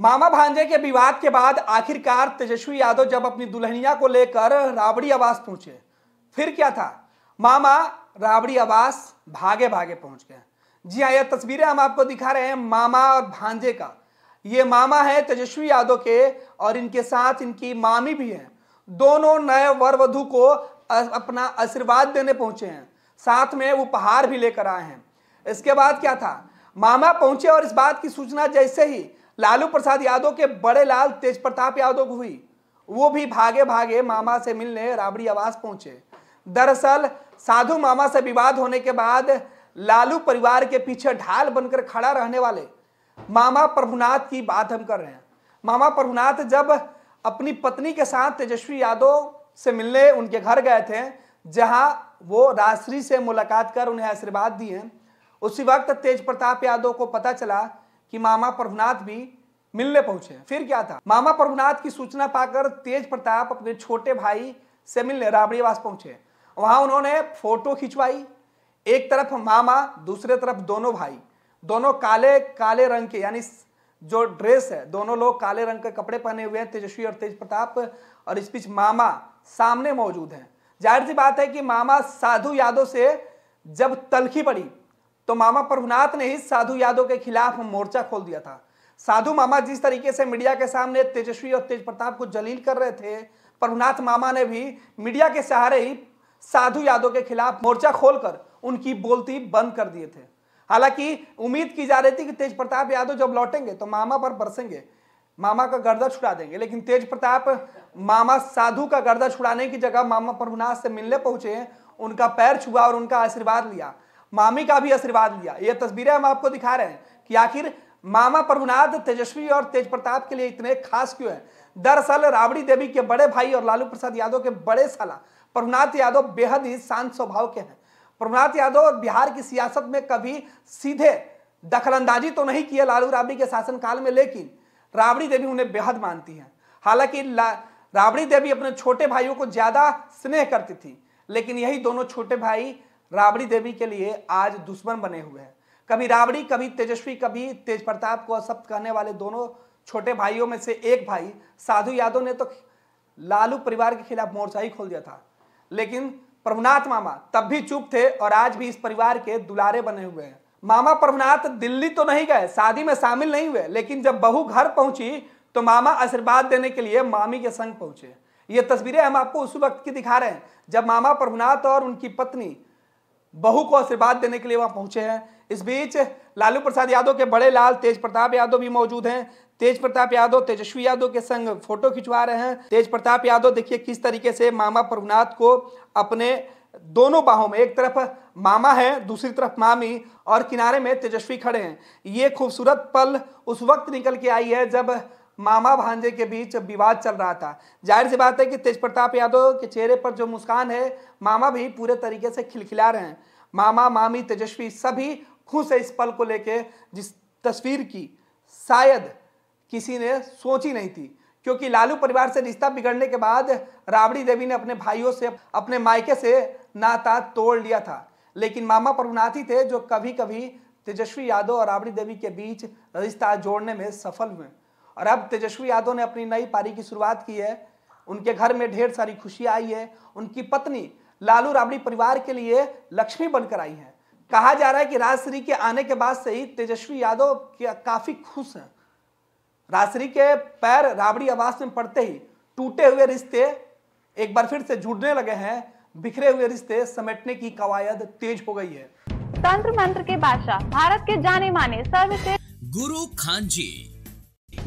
मामा भांजे के विवाद के बाद आखिरकार तेजस्वी यादव जब अपनी दुल्हनिया को लेकर राबड़ी आवास पहुंचे फिर क्या था मामा राबड़ी आवास भागे भागे पहुंच गए जी हाँ यह तस्वीरें हम आपको दिखा रहे हैं मामा और भांजे का ये मामा है तेजस्वी यादव के और इनके साथ इनकी मामी भी है दोनों नए वर वधु को अपना आशीर्वाद देने पहुंचे हैं साथ में उपहार भी लेकर आए हैं इसके बाद क्या था मामा पहुंचे और इस बात की सूचना जैसे ही लालू प्रसाद यादव के बड़े लाल तेज प्रताप यादव हुई वो भी भागे भागे मामा से मिलने राबड़ी आवास पहुंचे दरअसल साधु मामा से विवाद होने के बाद लालू परिवार के पीछे ढाल बनकर खड़ा रहने वाले मामा प्रभुनाथ की बात हम कर रहे हैं मामा प्रभुनाथ जब अपनी पत्नी के साथ तेजस्वी यादव से मिलने उनके घर गए थे जहां वो राजश्री से मुलाकात कर उन्हें आशीर्वाद दिए उसी वक्त तेज प्रताप यादव को पता चला कि मामा प्रभुनाथ भी मिलने पहुंचे फिर क्या था मामा प्रभुनाथ की सूचना पाकर तेज प्रताप अपने छोटे भाई से मिलने राबड़ीवास पहुंचे वहां उन्होंने फोटो खिंचवाई एक तरफ मामा दूसरे तरफ दोनों भाई दोनों काले काले रंग के यानी जो ड्रेस है दोनों लोग काले रंग के कपड़े पहने हुए हैं तेजस्वी और तेज प्रताप और इस बीच मामा सामने मौजूद हैं जाहिर सी बात है कि मामा साधु यादव से जब तलखी पड़ी तो मामा प्रभुनाथ ने ही साधु यादव के खिलाफ मोर्चा खोल दिया था साधु मामा जिस तरीके से मीडिया के सामने तेजस्वी और तेज प्रताप को जलील कर रहे थे प्रभुनाथ मामा ने भी मीडिया के सहारे ही साधु यादव के खिलाफ मोर्चा खोलकर उनकी बोलती बंद कर दिए थे हालांकि उम्मीद की जा रही थी कि तेज प्रताप यादव जब लौटेंगे तो मामा पर बरसेंगे मामा का गर्दा छुड़ा देंगे लेकिन तेज प्रताप मामा साधु का गर्दा छुड़ाने की जगह मामा प्रभुनाथ से मिलने पहुंचे उनका पैर छुआ और उनका आशीर्वाद लिया मामी का भी आशीर्वाद लिया ये तस्वीरें हम आपको दिखा रहे हैं कि आखिर मामा प्रभुनाथ तेजस्वी और तेज प्रताप के लिए इतने खास क्यों हैं दरअसल राबड़ी देवी के बड़े भाई और लालू प्रसाद यादव के बड़े साला प्रभुनाथ यादव बेहद ही शांत स्वभाव के हैं प्रभुनाथ यादव बिहार की सियासत में कभी सीधे दखलंदाजी तो नहीं किए लालू राबड़ी के शासनकाल में लेकिन राबड़ी देवी उन्हें बेहद मानती हैं हालांकि राबड़ी देवी अपने छोटे भाइयों को ज़्यादा स्नेह करती थी लेकिन यही दोनों छोटे भाई राबड़ी देवी के लिए आज दुश्मन बने हुए हैं कभी राबड़ी कभी तेजस्वी कभी तेज प्रताप को असप्त करने वाले दोनों छोटे भाइयों में से एक भाई साधु यादव ने तो लालू परिवार के खिलाफ मोर्चा ही खोल दिया था लेकिन प्रभुनाथ मामा तब भी चुप थे और आज भी इस परिवार के दुलारे बने हुए हैं मामा प्रभुनाथ दिल्ली तो नहीं गए शादी में शामिल नहीं हुए लेकिन जब बहू घर पहुंची तो मामा आशीर्वाद देने के लिए मामी के संग पहुंचे ये तस्वीरें हम आपको उस वक्त की दिखा रहे हैं जब मामा प्रभुनाथ और उनकी पत्नी बहू को आशीर्वाद देने के लिए वहां पहुंचे हैं इस बीच लालू प्रसाद यादव के बड़े लाल तेज प्रताप यादव भी मौजूद हैं तेज प्रताप यादव तेजस्वी यादव के संग फोटो खिंचवा रहे हैं तेज प्रताप यादव देखिए किस तरीके से मामा प्रभुनाथ को अपने दोनों बाहों में एक तरफ मामा है दूसरी तरफ मामी और किनारे में तेजस्वी खड़े हैं ये खूबसूरत पल उस वक्त निकल के आई है जब मामा भांजे के बीच विवाद चल रहा था जाहिर सी बात है कि तेज प्रताप यादव के चेहरे पर जो मुस्कान है मामा भी पूरे तरीके से खिलखिला रहे हैं मामा मामी तेजस्वी सभी खुश है इस पल को लेके जिस तस्वीर की शायद किसी ने सोची नहीं थी क्योंकि लालू परिवार से रिश्ता बिगड़ने के बाद राबड़ी देवी ने अपने भाइयों से अपने मायके से नाता तोड़ लिया था लेकिन मामा प्रभुनाथ थे जो कभी कभी तेजस्वी यादव और राबड़ी देवी के बीच रिश्ता जोड़ने में सफल हुए और अब तेजस्वी यादव ने अपनी नई पारी की शुरुआत की है उनके घर में ढेर सारी खुशी आई है उनकी पत्नी लालू राबड़ी परिवार के लिए लक्ष्मी बनकर आई है कहा जा रहा है कि राजश्री के आने के बाद से ही तेजस्वी यादव काफी खुश हैं राजश्री के पैर राबड़ी आवास में पड़ते ही टूटे हुए रिश्ते एक बार फिर से जुड़ने लगे हैं बिखरे हुए रिश्ते समेटने की कवायद तेज हो गई है तंत्र मंत्र के बादशाह भारत के जाने माने सर्वश्रेष्ठ गुरु खान जी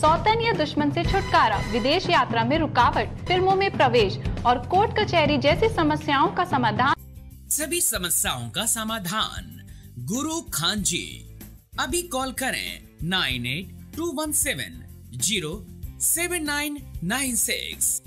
सौतन या दुश्मन से छुटकारा विदेश यात्रा में रुकावट फिल्मों में प्रवेश और कोर्ट कचहरी जैसी समस्याओं का समाधान सभी समस्याओं का समाधान गुरु खान जी अभी कॉल करें nine eight two one seven zero seven nine nine six